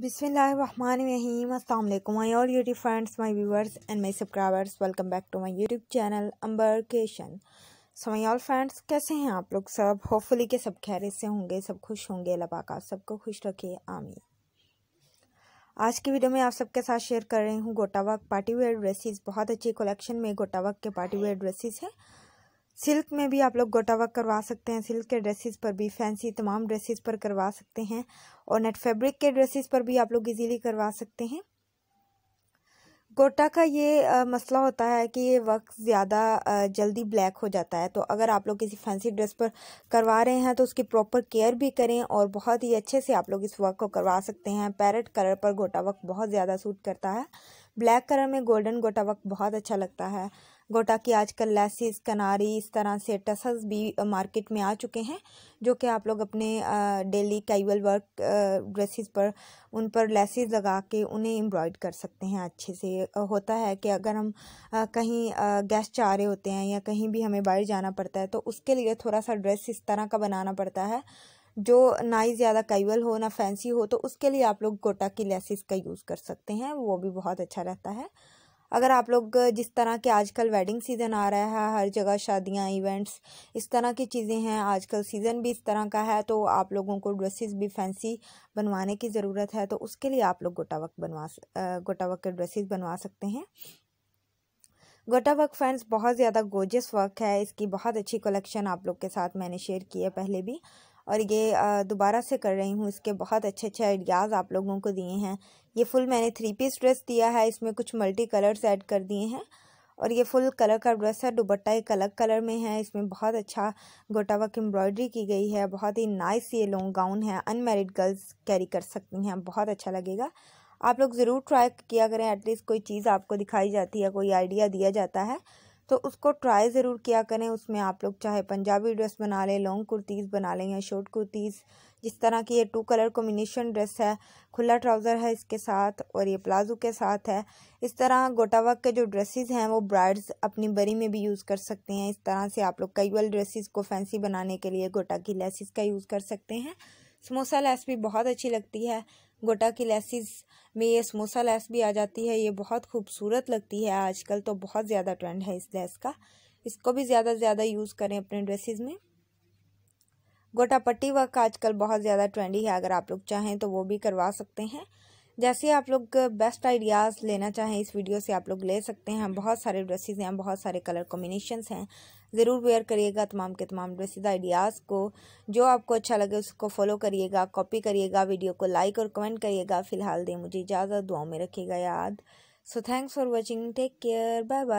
बिसमीम अल्लाम my all YouTube friends my viewers and my subscribers welcome back to my YouTube channel Ambar केशन so my all friends कैसे हैं आप लोग सब होपफुली के सब खैर से होंगे सब खुश होंगे लबाका सबको खुश रखे आमीन आज की वीडियो में आप सबके साथ शेयर कर रही हूँ गोटावक पार्टी वेयर ड्रेसेस बहुत अच्छी कलेक्शन में गोटावक के पार्टी वेयर ड्रेसेस हैं सिल्क में भी आप लोग गोटा वर्क करवा सकते हैं सिल्क के ड्रेसेस पर भी फैंसी तमाम ड्रेसेस पर करवा सकते हैं और नेट फैब्रिक के ड्रेसेस पर भी आप लोग इजीली करवा सकते हैं गोटा का ये आ, मसला होता है कि ये वर्क ज़्यादा जल्दी ब्लैक हो जाता है तो अगर आप लोग किसी फैंसी ड्रेस पर करवा रहे हैं तो उसकी प्रॉपर केयर भी करें और बहुत ही अच्छे से आप लोग इस वर्क को करवा सकते हैं पैरट कलर पर गोटा वर्क बहुत ज़्यादा सूट करता है ब्लैक कलर में गोल्डन गोटा वर्क बहुत अच्छा लगता है गोटा की आजकल लेसिस कनारी इस तरह से टसल्स भी मार्केट में आ चुके हैं जो कि आप लोग अपने डेली कैजुअल वर्क ड्रेसिस पर उन पर लेसिस लगा के उन्हें एम्ब्रॉयड कर सकते हैं अच्छे से होता है कि अगर हम कहीं गेस्ट आ रहे होते हैं या कहीं भी हमें बाहर जाना पड़ता है तो उसके लिए थोड़ा सा ड्रेस इस तरह का बनाना पड़ता है जो ना ही ज़्यादा कैजुअल हो ना फैंसी हो तो उसके लिए आप लोग गोटा की लेसिस का यूज़ कर सकते हैं वो भी बहुत अच्छा रहता है अगर आप लोग जिस तरह के आजकल वेडिंग सीज़न आ रहा है हर जगह शादियाँ इवेंट्स इस तरह की चीज़ें हैं आजकल सीज़न भी इस तरह का है तो आप लोगों को ड्रेसेस भी फैंसी बनवाने की ज़रूरत है तो उसके लिए आप लोग गोटा बनवा गोटा के ड्रेसेस बनवा सकते हैं गोटा वर्क फ्रेंड्स बहुत ज़्यादा गोजस वर्क है इसकी बहुत अच्छी कलेक्शन आप लोग के साथ मैंने शेयर की है पहले भी और ये दोबारा से कर रही हूँ इसके बहुत अच्छे अच्छे आइडियाज़ आप लोगों को दिए हैं ये फुल मैंने थ्री पीस ड्रेस दिया है इसमें कुछ मल्टी कलर्स ऐड कर दिए हैं और ये फुल कलर का ड्रेस है दुबट्टा एक अलग कलर में है इसमें बहुत अच्छा गोटावक एम्ब्रॉयडरी की गई है बहुत ही नाइस ये लॉन्ग गाउन है अनमेरिड गर्ल्स कैरी कर सकती हैं बहुत अच्छा लगेगा आप लोग ज़रूर ट्राई किया करें एटलीस्ट कोई चीज़ आपको दिखाई जाती है कोई आइडिया दिया जाता है तो उसको ट्राई ज़रूर किया करें उसमें आप लोग चाहे पंजाबी ड्रेस बना लें लॉन्ग कुर्तीज़ बना लें या शॉर्ट कुर्तीज़ जिस तरह की ये टू कलर कॉम्बिनेशन ड्रेस है खुला ट्राउज़र है इसके साथ और ये प्लाजो के साथ है इस तरह गोटावक के जो ड्रेसेस हैं वो ब्राइड्स अपनी बरी में भी यूज़ कर सकते हैं इस तरह से आप लोग कैजुअल ड्रेसेस को फैंसी बनाने के लिए गोटा की लेसिस का यूज़ कर सकते हैं समोसा लेस भी बहुत अच्छी लगती है गोटा की लेसिस में ये समोसा लेस भी आ जाती है ये बहुत खूबसूरत लगती है आजकल तो बहुत ज़्यादा ट्रेंड है इस लेस का इसको भी ज़्यादा से ज़्यादा यूज़ करें अपने ड्रेसेस में गोटा पट्टी वर्क आजकल बहुत ज़्यादा ट्रेंडी है अगर आप लोग चाहें तो वो भी करवा सकते हैं जैसे आप लोग बेस्ट आइडियाज़ लेना चाहें इस वीडियो से आप लोग ले सकते हैं बहुत सारे ड्रेसेस हैं बहुत सारे कलर कॉम्बिनेशंस हैं ज़रूर वेयर करिएगा तमाम के तमाम ड्रेसेस आइडियाज़ को जो आपको अच्छा लगे उसको फॉलो करिएगा कॉपी करिएगा वीडियो को लाइक और कमेंट करिएगा फ़िलहाल दें मुझे इजाज़त दुआओं में रखिएगा याद so thanks for watching take care bye bye